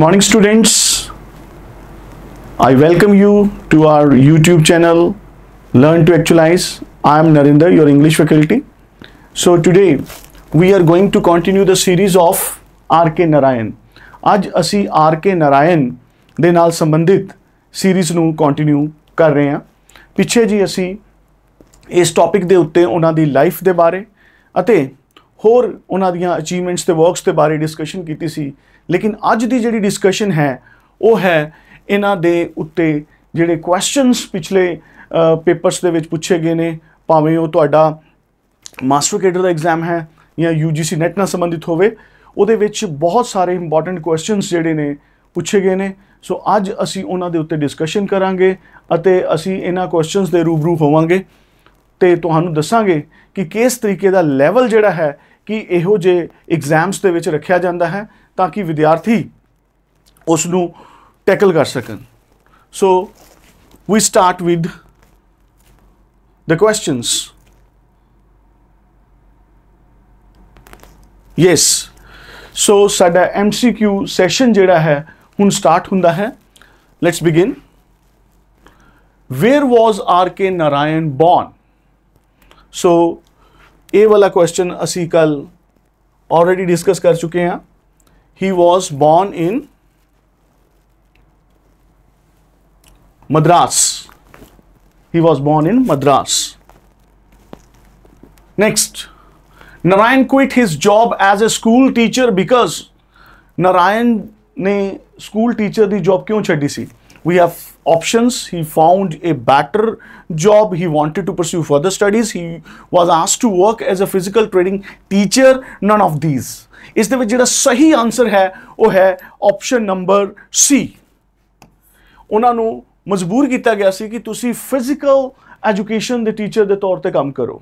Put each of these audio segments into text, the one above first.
morning students i welcome you to our youtube channel learn to actualize i am narinder your english faculty so today we are going to continue the series of rk narayan ਅੱਜ ਅਸੀਂ rk narayan ਦੇ ਨਾਲ ਸੰਬੰਧਿਤ series ਨੂੰ continue ਕਰ ਰਹੇ ਹਾਂ ਪਿੱਛੇ ਜੀ ਅਸੀਂ ਇਸ ਟੌਪਿਕ ਦੇ ਉੱਤੇ ਉਹਨਾਂ ਦੀ ਲਾਈਫ ਦੇ ਬਾਰੇ ਅਤੇ ਹੋਰ ਉਹਨਾਂ ਦੀਆਂ ਅਚੀਵਮੈਂਟਸ ਤੇ ਵਰਕਸ ਦੇ ਬਾਰੇ ਡਿਸਕਸ਼ਨ ਕੀਤੀ ਸੀ ਲੇਕਿਨ ਅੱਜ ਦੀ ਜਿਹੜੀ ਡਿਸਕਸ਼ਨ ਹੈ ਉਹ ਹੈ ਇਹਨਾਂ ਦੇ ਉੱਤੇ ਜਿਹੜੇ ਕੁਐਸਚਨਸ ਪਿਛਲੇ ਪੇਪਰਸ ਦੇ ਵਿੱਚ ਪੁੱਛੇ ਗਏ ਨੇ ਭਾਵੇਂ ਉਹ ਤੁਹਾਡਾ ਮਾਸਟਰ ਕੈਡਰ ਦਾ ਐਗਜ਼ਾਮ ਹੈ ਜਾਂ UGC ਨੈਟ ਨਾਲ ਸੰਬੰਧਿਤ ਹੋਵੇ ਉਹਦੇ ਵਿੱਚ ਬਹੁਤ ਸਾਰੇ ਇੰਪੋਰਟੈਂਟ ਕੁਐਸਚਨਸ ਜਿਹੜੇ ਨੇ ਪੁੱਛੇ ਗਏ ਨੇ ਸੋ ਅੱਜ ਅਸੀਂ ਉਹਨਾਂ ਦੇ ਉੱਤੇ ਡਿਸਕਸ਼ਨ ਕਰਾਂਗੇ ਅਤੇ ਅਸੀਂ ਇਹਨਾਂ ਕੁਐਸਚਨਸ ਦੇ ਰੂਬਰੂ ਹੋਵਾਂਗੇ ਤੇ ਤੁਹਾਨੂੰ ਦੱਸਾਂਗੇ ਕਿ ਕਿਸ ਤਰੀਕੇ ਦਾ ਲੈਵਲ ਜਿਹੜਾ ਹੈ ਕਿ ਇਹੋ ਜੇ ਐਗਜ਼ਾਮਸ ਦੇ ਵਿੱਚ ਰੱਖਿਆ ਜਾਂਦਾ ਹੈ ਤਾਂ ਕਿ ਵਿਦਿਆਰਥੀ ਉਸ ਨੂੰ ਟੈਕਲ ਕਰ ਸਕਣ so we start with the questions yes so ਸਾਡਾ ਐਮਸੀਕਿਊ ਸੈਸ਼ਨ ਜਿਹੜਾ ਹੈ ਹੁਣ ਸਟਾਰਟ ਹੁੰਦਾ ਹੈ let's begin where was RK Narayan born so ਇਹ ਵਾਲਾ ਕੁਐਸਚਨ ਅਸੀਂ ਕੱਲ ਆਲਰੇਡੀ ਡਿਸਕਸ ਕਰ ਚੁੱਕੇ ਹਾਂ He was born in Madras. He was born in Madras. Next, Narayan quit his job as a school teacher because Narayan ne school teacher the job kyun छड़ी सी? We have options. He found a better job. He wanted to pursue further studies. He was asked to work as a physical training teacher. None of these. ਇਸ ਦੇ ਵਿੱਚ ਜਿਹੜਾ ਸਹੀ answer ਹੈ ਉਹ ਹੈ option number ਸੀ ਉਹਨਾਂ ਨੂੰ ਮਜਬੂਰ ਕੀਤਾ ਗਿਆ ਸੀ ਕਿ ਤੁਸੀਂ ਫਿਜ਼ੀਕਲ ਐਜੂਕੇਸ਼ਨ ਦੇ ਟੀਚਰ ਦੇ ਤੌਰ ਤੇ ਕੰਮ ਕਰੋ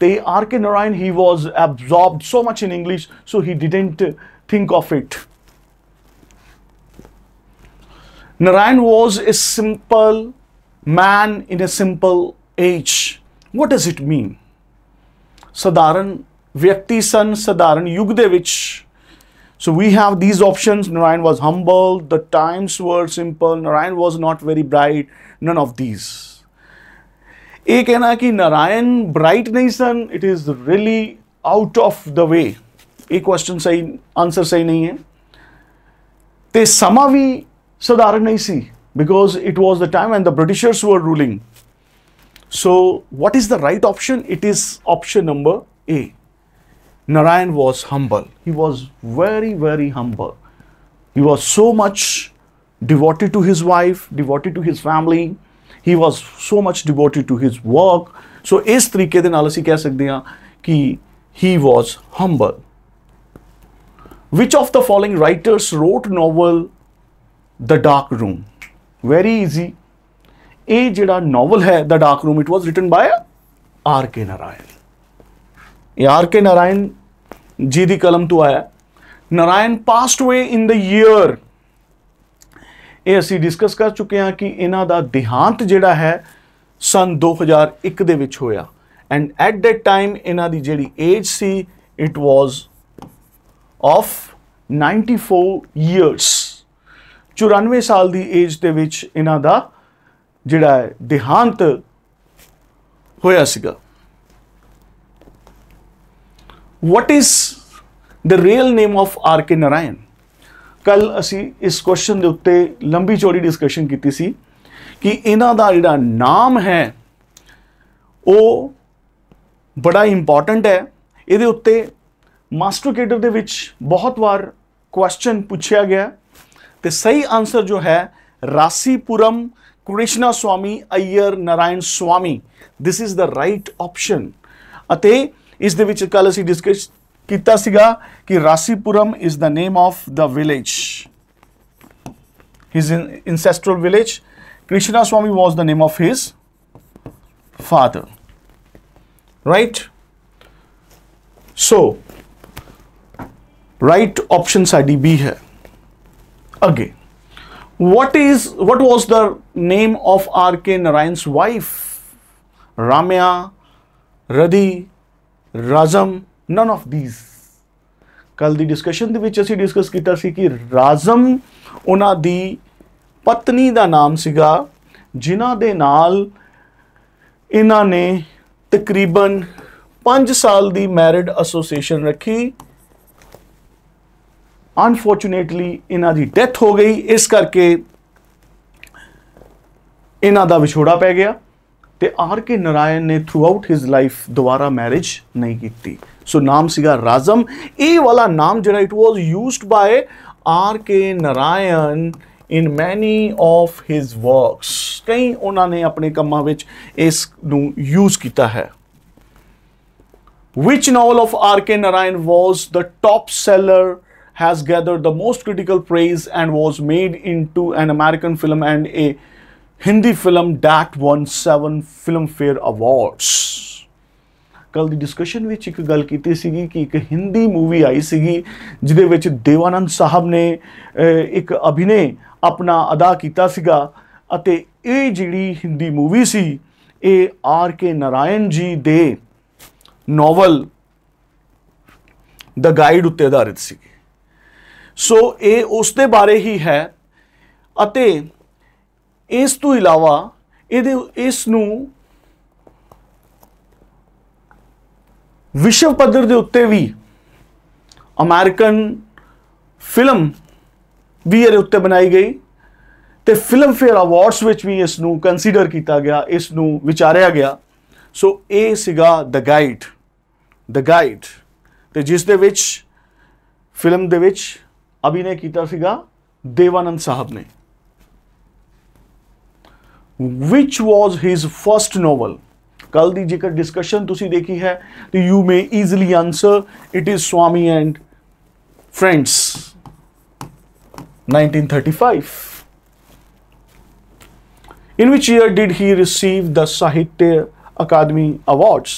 ਤੇ R K Narayan he was absorbed so much in English so he didn't think of it Narayan was a simple man in a simple age What does it mean ਸਧਾਰਨ Vyakti San Sadaran Yug de which so we have these options. Narayan was humble, the times were simple, Narayan was not very bright, none of these. ये कहना कि Narayan bright नहीं सन it is really out of the way ये question सही answer सही नहीं है ते समा भी साधारण नहीं सी because it was the time and the Britishers were ruling so what is the right option it is option number A Narayan was humble. He was very, very humble. He was so much devoted to his wife, devoted to his family. He was so much devoted to his work. So, ਇਸ ਤਰੀਕੇ ਦੇ ਨਾਲ he was humble. Which of the following writers wrote novel The Dark Room? Very easy. a ਜਿਹੜਾ The Dark Room it was written by R K Narayan. ਯਾਰ ਕੇ के नारायण ਜੀ ਦੀ ਕਲਮ ਤੋਂ ਆਇਆ ਨਾਰਾਇਣ ਪਾਸਡ ਅਵੇ ਇਨ ਦ ਈਅਰ ਇਹ ਅਸੀਂ ਡਿਸਕਸ ਕਰ ਚੁੱਕੇ ਹਾਂ ਕਿ ਇਹਨਾਂ ਦਾ ਦਿਹਾਂਤ ਜਿਹੜਾ ਹੈ ਸਨ 2001 ਦੇ ਵਿੱਚ ਹੋਇਆ ਐਂਡ ਐਟ ਦੈਟ ਟਾਈਮ ਇਹਨਾਂ ਦੀ ਜਿਹੜੀ ਏਜ ਸੀ ਇਟ ਵਾਸ ਆਫ 94 ਇਅਰਸ 94 ਸਾਲ ਦੀ ਏਜ ਦੇ ਵਿੱਚ ਇਹਨਾਂ ਦਾ ਜਿਹੜਾ ਦਿਹਾਂਤ ਹੋਇਆ ਸੀਗਾ what is the real name of RK Narayan ਕੱਲ ਅਸੀਂ ਇਸ ਕੁਐਸਚਨ ਦੇ ਉੱਤੇ ਲੰਬੀ ਚੌੜੀ ਡਿਸਕਸ਼ਨ ਕੀਤੀ ਸੀ ਕਿ ਇਹਨਾਂ ਦਾ ਜਿਹੜਾ ਨਾਮ ਹੈ ਉਹ ਬੜਾ ਇੰਪੋਰਟੈਂਟ ਹੈ ਇਹਦੇ ਉੱਤੇ ਮਾਸਟਰ ਕੇਡਰ ਦੇ ਵਿੱਚ ਬਹੁਤ ਵਾਰ ਕੁਐਸਚਨ ਪੁੱਛਿਆ ਗਿਆ ਤੇ ਸਹੀ ਆਨਸਰ ਜੋ ਹੈ Rasipuram Krishnaswami Iyer Narayanaswami this is the right option ਅਤੇ इस कल असी डिस्कस किया कि Rasipuram is the name of the village his in ancestral village Krishnaswami was the name of his father right so right option साड़ी बी है अगे what is what was the name of R K Narayan wife Ramya रदी ਰਾਜ਼ਮ none of these ਕੱਲ ਦੀ discussion ਦੇ ਵਿੱਚ ਅਸੀਂ discuss ਕੀਤਾ ਸੀ ਕਿ ਰਾਜ਼ਮ ਉਹਨਾਂ ਦੀ ਪਤਨੀ ਦਾ ਨਾਮ ਸੀਗਾ ਜਿਨ੍ਹਾਂ ਦੇ ਨਾਲ ਇਹਨਾਂ ਨੇ ਤਕਰੀਬਨ 5 ਸਾਲ ਦੀ ਮੈਰਿਡ ਐਸੋਸੀਏਸ਼ਨ ਰੱਖੀ ਅਨਫੋਰਚੂਨੇਟਲੀ ਇਹਨਾਂ ਦੀ ਡੈਥ ਹੋ ਗਈ ਇਸ ਕਰਕੇ ਇਹਨਾਂ ਦਾ ਵਿਛੋੜਾ ਪੈ ਗਿਆ ਤੇ ਆਰ ਕੇ ਨਰਾਇਣ ਨੇ ਥਰੂਆਊਟ ਹਿਸ ਲਾਈਫ ਦੁਬਾਰਾ ਮੈਰਿਜ ਨਹੀਂ ਕੀਤੀ ਸੋ ਨਾਮ ਸੀਗਾ ਰਾਜ਼ਮ ਇਹ ਵਾਲਾ ਨਾਮ ਜਿਹੜਾ it was used by R K Narayan in many of his works ਕਈ ਉਹਨਾਂ ਨੇ ਆਪਣੇ ਕੰਮਾਂ ਵਿੱਚ ਇਸ ਨੂੰ ਯੂਜ਼ ਕੀਤਾ ਹੈ Which novel of R.K. Narayan was the top seller has gathered the most critical praise and was made into an American film and a Hindi film that one 7 Filmfare awards ਕੱਲ ਦੀ discussion ਵਿੱਚ ਇੱਕ ਗੱਲ ਕੀਤੀ ਸੀਗੀ ਕਿ ਇੱਕ Hindi movie ਆਈ ਸੀਗੀ ਜਿਹਦੇ ਵਿੱਚ ਦੇਵਾਨੰਦ ਸਾਹਿਬ ਨੇ ਇੱਕ ਅਭਿਨੇ ਆਪਣਾ ਅਦਾ ਕੀਤਾ ਸੀਗਾ ਅਤੇ ਇਹ ਜਿਹੜੀ ਹਿੰਦੀ ਮੂਵੀ ਸੀ ਇਹ ਆਰ ਕੇ ਨਰਾਇਣ ਜੀ ਦੇ ਨੋਵਲ ਦਾ ਗਾਈਡ ਉੱਤੇ ਆਧਾਰਿਤ ਸੀ ਸੋ ਇਹ ਉਸ ਦੇ ਬਾਰੇ ਹੀ ਹੈ ਅਤੇ ਇਸ ਤੋਂ ਇਲਾਵਾ ਇਹਦੇ ਇਸ ਨੂੰ ਵਿਸ਼ਵ ਪੱਧਰ ਦੇ ਉੱਤੇ ਵੀ ਅਮਰੀਕਨ ਫਿਲਮ ਵੀ ਇਹਦੇ ਉੱਤੇ ਬਣਾਈ ਗਈ ਤੇ ਫਿਲਮ ਫੇਅਰ ਅਵਾਰਡਸ ਵਿੱਚ ਵੀ ਇਸ ਨੂੰ ਕੰਸੀਡਰ ਕੀਤਾ ਗਿਆ ਇਸ ਨੂੰ ਵਿਚਾਰਿਆ ਗਿਆ ਸੋ ਇਹ ਸੀਗਾ ਦ ਗਾਈਡ ਦ ਗਾਈਡ ਤੇ ਜਿਸ ਦੇ ਵਿੱਚ ਫਿਲਮ ਦੇ ਵਿੱਚ ਅਭਿਨੇ ਕੀਤਾ ਸੀਗਾ ਦੇਵਾਨੰਦ ਸਾਹਿਬ ਨੇ which was his first novel ਕੱਲ ਦੀ ਜੇਕਰ ਡਿਸਕਸ਼ਨ ਤੁਸੀਂ ਦੇਖੀ ਹੈ ਤੇ you may easily answer it is Swami and friends 1935 in which year did he receive the Sahitya Academy Awards?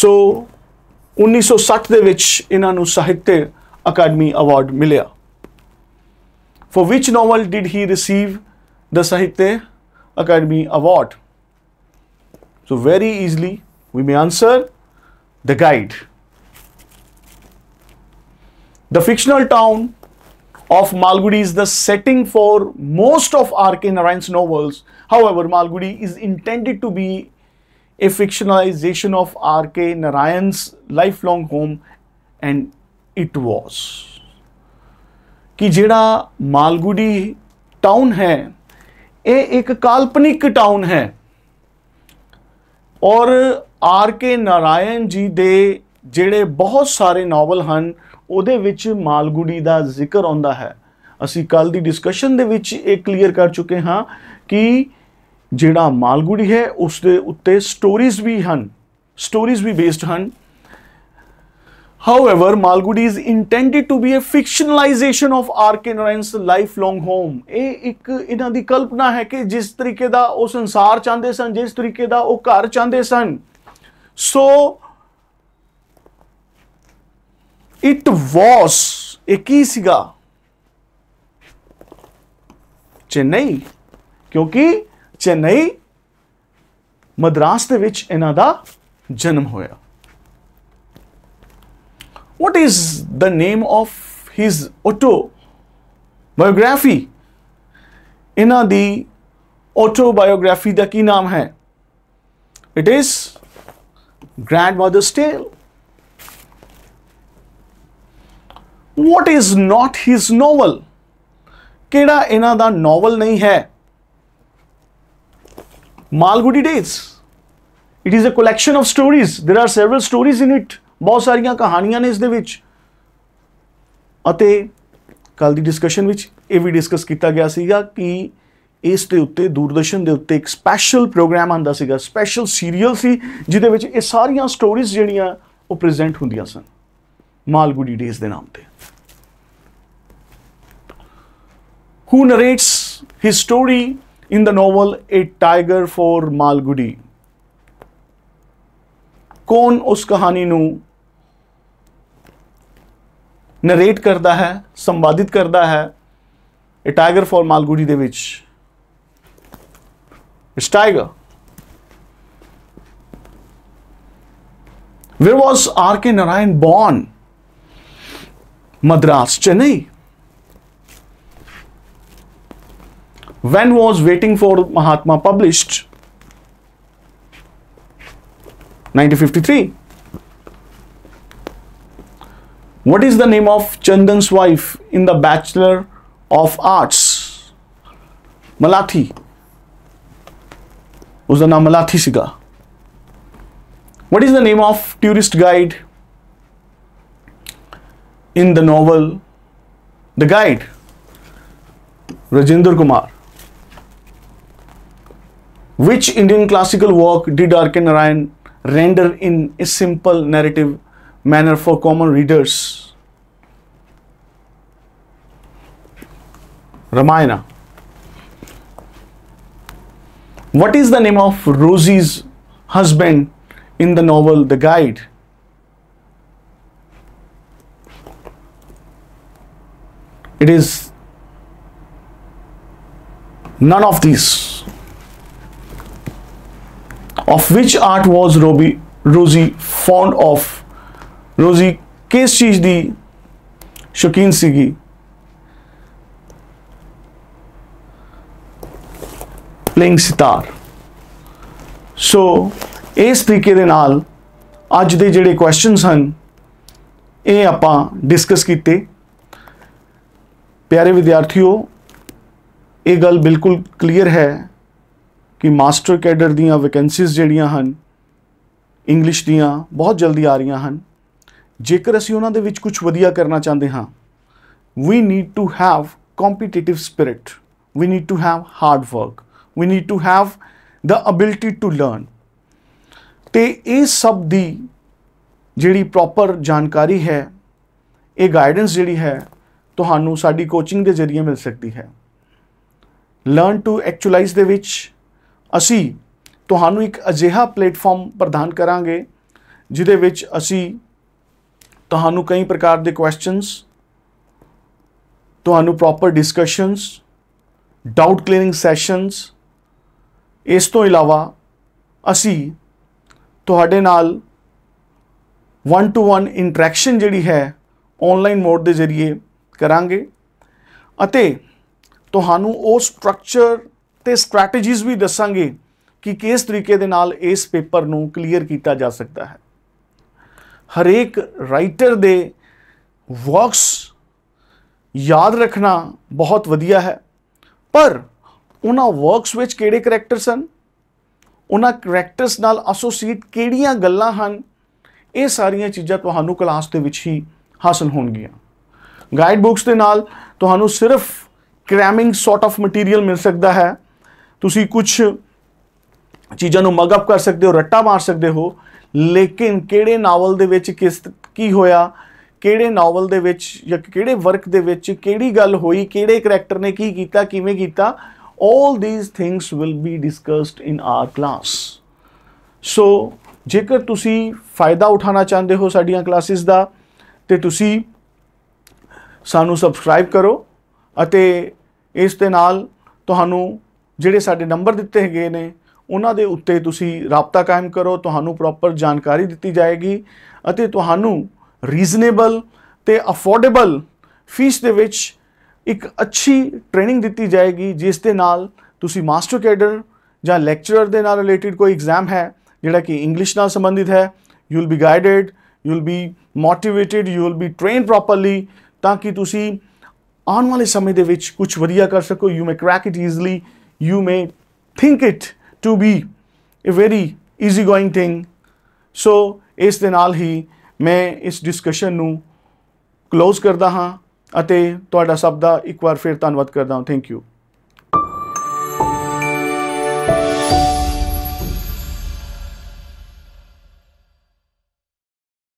So 1960 de vich inna nu sahitya academy award milya For which novel did he receive the Sahitya Academy Award? So very easily we may answer The Guide. The fictional town of Malgudi is the setting for most of R.K. Narayan's novels. However, Malgudi is intended to be a fictionalization of R.K. Narayan's lifelong home and it was. ਕਿ ਜਿਹੜਾ ਮਾਲਗੁੜੀ town ਹੈ ਇਹ ਇੱਕ ਕਾਲਪਨਿਕ town ਹੈ ਔਰ R K Narayan ਜੀ ਦੇ ਜਿਹੜੇ ਬਹੁਤ ਸਾਰੇ ਨਾਵਲ ਹਨ ਉਹਦੇ ਵਿੱਚ ਮਾਲਗੁੜੀ ਦਾ ਜ਼ਿਕਰ ਆਉਂਦਾ ਹੈ ਅਸੀਂ ਕੱਲ ਦੀ ਡਿਸਕਸ਼ਨ ਦੇ ਵਿੱਚ ਇਹ ਕਲੀਅਰ ਕਰ ਚੁੱਕੇ ਹਾਂ ਕਿ ਜਿਹੜਾ ਮਾਲਗੁੜੀ ਹੈ ਉਸ ਦੇ ਉੱਤੇ ਸਟੋਰੀਜ਼ ਵੀ ਹਨ ਸਟੋਰੀਜ਼ ਵੀ ਬੇਸਡ ਹਨ However, Malgudi is intended to be a fictionalization of R.K. Narayan's lifelong home. ਇਹ ਇੱਕ ਇਹਨਾਂ ਦੀ ਕਲਪਨਾ ਹੈ ਕਿ ਜਿਸ ਤਰੀਕੇ ਦਾ ਉਹ ਸੰਸਾਰ ਚਾਹੁੰਦੇ ਸਨ ਜਿਸ ਤਰੀਕੇ ਦਾ ਉਹ ਘਰ ਚਾਹੁੰਦੇ ਸਨ ਸੋ ਇਟ ਵਾਸ ਇਹ ਕੀ ਸੀਗਾ ਚੇਨਈ ਕਿਉਂਕਿ ਚੇਨਈ ਮਦਰਾਸ ਦੇ ਵਿੱਚ ਇਹਨਾਂ ਦਾ ਜਨਮ ਹੋਇਆ What is the name of his autobiography? In the autobiography the ki naam hai? It is Grandmother's Tale. What is not his novel? Keda ina da novel nahi hai. Malgudi Days. It is a collection of stories. There are several stories in it. ਬਹੁਤ ਸਾਰੀਆਂ ਕਹਾਣੀਆਂ ਨੇ ਇਸ ਦੇ ਵਿੱਚ ਅਤੇ ਕੱਲ ਦੀ ਡਿਸਕਸ਼ਨ ਵਿੱਚ ਇਹ ਵੀ ਡਿਸਕਸ ਕੀਤਾ ਗਿਆ ਸੀਗਾ ਕਿ ਇਸ ਦੇ ਉੱਤੇ ਦੂਰਦਰਸ਼ਨ ਦੇ ਉੱਤੇ ਇੱਕ ਸਪੈਸ਼ਲ ਪ੍ਰੋਗਰਾਮ ਆਂਦਾ ਸੀਗਾ ਸਪੈਸ਼ਲ ਸੀਰੀਅਲ ਸੀ ਜਿਹਦੇ ਵਿੱਚ ਇਹ ਸਾਰੀਆਂ ਸਟੋਰੀਜ਼ ਜਿਹੜੀਆਂ ਉਹ ਪ੍ਰੈਜ਼ੈਂਟ ਹੁੰਦੀਆਂ ਸਨ ਮਾਲਗੁੜੀ ਡੇਜ਼ ਦੇ ਨਾਮ ਤੇ who narrates his story in the novel A Tiger for Malgudi ਕੌਣ ਉਸ ਕਹਾਣੀ ਨੂੰ नरेट करता है संवादित करता है a tiger for Malgudi the tiger where was R K Narayan born Madras Chennai when was waiting for Mahatma published 1953 What is the name of Chandan's wife in the Bachelor of Arts? Malathi. उसका the name Malathi? What What is the name of tourist guide in the novel? The guide, Rajendra Kumar. which indian classical work did r k narayan render in a simple narrative manner for common readers. Ramayana. What is the name of Rosie's husband in the novel The Guide? It is none of these. Of which art was Rosie fond of ਰੋਜ਼ੀ ਕਿਸ ਚੀਜ਼ ਦੀ ਸ਼ੌਕੀਨ ਸੀਗੀ playing sitar ਸੋ ਇਸ ਤਰੀਕੇ ਦੇ ਨਾਲ ਅੱਜ ਦੇ ਜਿਹੜੇ ਕੁਐਸਚਨਸ ਹਨ ਇਹ ਆਪਾਂ ਡਿਸਕਸ ਕੀਤੇ ਪਿਆਰੇ ਵਿਦਿਆਰਥੀਓ ਇਹ ਗੱਲ ਬਿਲਕੁਲ ਕਲੀਅਰ ਹੈ ਕਿ ਮਾਸਟਰ ਕੈਡਰ ਦੀਆਂ ਵੈਕੈਂਸੀਜ਼ ਜਿਹੜੀਆਂ ਹਨ ਇੰਗਲਿਸ਼ ਦੀਆਂ ਬਹੁਤ ਜਲਦੀ ਆ ਰਹੀਆਂ ਹਨ ਜੇਕਰ ਅਸੀਂ ਉਹਨਾਂ ਦੇ ਵਿੱਚ ਕੁਝ ਵਧੀਆ ਕਰਨਾ ਚਾਹੁੰਦੇ ਹਾਂ we need to have competitive spirit we need to have hard work we need to have the ability to learn ਤੇ ਇਹ ਸਭ ਦੀ ਜਿਹੜੀ ਪ੍ਰੋਪਰ ਜਾਣਕਾਰੀ ਹੈ ਇਹ ਗਾਈਡੈਂਸ ਜਿਹੜੀ ਹੈ ਤੁਹਾਨੂੰ ਸਾਡੀ ਕੋਚਿੰਗ ਦੇ ਜ਼ਰੀਏ ਮਿਲ ਸਕਦੀ ਹੈ ਲਰਨ ਟੂ ਐਕਚੁਅਲਾਈਜ਼ ਦੇ ਵਿੱਚ ਅਸੀਂ ਤੁਹਾਨੂੰ ਇੱਕ ਅਜਿਹਾ ਪਲੇਟਫਾਰਮ ਪ੍ਰਦਾਨ ਕਰਾਂਗੇ ਜਿਹਦੇ ਵਿੱਚ ਅਸੀਂ ਤੁਹਾਨੂੰ ਕਈ ਪ੍ਰਕਾਰ ਦੇ ਕੁਐਸਚਨਸ ਤੁਹਾਨੂੰ proper discussions doubt clearing sessions ਇਸ ਤੋਂ ਇਲਾਵਾ ਅਸੀਂ ਤੁਹਾਡੇ ਨਾਲ 1 ਟੂ 1 ਇੰਟਰੈਕਸ਼ਨ ਜਿਹੜੀ ਹੈ ਆਨਲਾਈਨ ਮੋਡ ਦੇ ਜ਼ਰੀਏ ਕਰਾਂਗੇ ਅਤੇ ਤੁਹਾਨੂੰ ਉਹ ਸਟਰਕਚਰ ਤੇ ਸਟ੍ਰੈਟੇਜੀਜ਼ ਵੀ ਦੱਸਾਂਗੇ ਕਿ ਕਿਸ ਤਰੀਕੇ ਦੇ ਨਾਲ ਇਸ ਪੇਪਰ ਨੂੰ ਕਲੀਅਰ ਕੀਤਾ ਜਾ ਸਕਦਾ ਹੈ ਹਰੇਕ ਰਾਈਟਰ ਦੇ ਵਰਕਸ ਯਾਦ ਰੱਖਣਾ ਬਹੁਤ ਵਧੀਆ ਹੈ ਪਰ ਉਹਨਾਂ ਵਰਕਸ ਵਿੱਚ ਕਿਹੜੇ ਕੈਰੈਕਟਰ ਸਨ ਉਹਨਾਂ ਕੈਰੈਕਟਰਸ ਨਾਲ ਐਸੋਸੀਏਟ ਕਿਹੜੀਆਂ ਗੱਲਾਂ ਹਨ ਇਹ ਸਾਰੀਆਂ ਚੀਜ਼ਾਂ ਤੁਹਾਨੂੰ ਕਲਾਸ ਦੇ ਵਿੱਚ ਹੀ ਹਾਸਲ ਹੋਣਗੀਆਂ ਗਾਈਡ ਬੁੱਕਸ ਦੇ ਨਾਲ ਤੁਹਾਨੂੰ ਸਿਰਫ ਕ੍ਰੈਮਿੰਗ ਸੌਰਟ ਆਫ ਮਟੀਰੀਅਲ ਮਿਲ ਸਕਦਾ ਹੈ ਤੁਸੀਂ ਕੁਝ ਚੀਜ਼ਾਂ ਨੂੰ ਮਗ ਅਪ ਕਰ ਸਕਦੇ ਹੋ ਰੱਟਾ ਮਾਰ ਸਕਦੇ ਹੋ ਲੇਕਿਨ ਕਿਹੜੇ ਨਾਵਲ ਦੇ ਵਿੱਚ ਕਿਸ ਕੀ ਹੋਇਆ ਕਿਹੜੇ ਨਾਵਲ ਦੇ ਵਿੱਚ ਜਾਂ ਕਿਹੜੇ ਵਰਕ ਦੇ ਵਿੱਚ ਕਿਹੜੀ ਗੱਲ ਹੋਈ ਕਿਹੜੇ ਕੈਰੈਕਟਰ ਨੇ ਕੀ ਕੀਤਾ ਕਿਵੇਂ ਕੀਤਾ 올 these things will be discussed in our class so ਜੇਕਰ ਤੁਸੀਂ ਫਾਇਦਾ ਉਠਾਉਣਾ ਚਾਹੁੰਦੇ ਹੋ ਸਾਡੀਆਂ ਕਲਾਸਿਸ ਦਾ ਤੇ ਤੁਸੀਂ ਸਾਨੂੰ ਸਬਸਕ੍ਰਾਈਬ ਕਰੋ ਅਤੇ ਇਸ ਦੇ ਨਾਲ ਤੁਹਾਨੂੰ ਜਿਹੜੇ ਸਾਡੇ ਨੰਬਰ ਦਿੱਤੇ ਹੈਗੇ ਨੇ ਉਹਨਾਂ ਦੇ ਉੱਤੇ ਤੁਸੀਂ ਰਾਬਤਾ ਕਾਇਮ ਕਰੋ ਤੁਹਾਨੂੰ ਪ੍ਰੋਪਰ ਜਾਣਕਾਰੀ ਦਿੱਤੀ ਜਾਏਗੀ ਅਤੇ ਤੁਹਾਨੂੰ ਰੀਜ਼ਨੇਬਲ ਤੇ ਅਫੋਰਡੇਬਲ ਫੀਸ ਦੇ ਵਿੱਚ ਇੱਕ ਅੱਛੀ ਟ੍ਰੇਨਿੰਗ ਦਿੱਤੀ ਜਾਏਗੀ ਜਿਸ ਦੇ ਨਾਲ ਤੁਸੀਂ ਮਾਸਟਰ ਕੈਡਰ ਜਾਂ ਲੈਕਚਰਰ ਦੇ ਨਾਲ ਰਿਲੇਟਡ ਕੋਈ ਐਗਜ਼ਾਮ ਹੈ ਜਿਹੜਾ ਕਿ ਇੰਗਲਿਸ਼ ਨਾਲ ਸੰਬੰਧਿਤ ਹੈ you will be guided you will be motivated you will be trained properly ਤਾਂ ਕਿ ਤੁਸੀਂ ਆਉਣ ਵਾਲੇ ਸਮੇਂ ਦੇ ਵਿੱਚ ਕੁਝ ਵਧੀਆ ਕਰ ਸਕੋ you may crack it easily you may think it to be a very easy going thing so ਇਸ ਦੇ ਨਾਲ ਹੀ ਮੈਂ ਇਸ ਡਿਸਕਸ਼ਨ ਨੂੰ ਕਲੋਜ਼ ਕਰਦਾ ਹਾਂ ਅਤੇ ਤੁਹਾਡਾ ਸਭ ਦਾ ਇੱਕ ਵਾਰ ਫਿਰ ਧੰਨਵਾਦ ਕਰਦਾ ਹਾਂ ਥੈਂਕ ਯੂ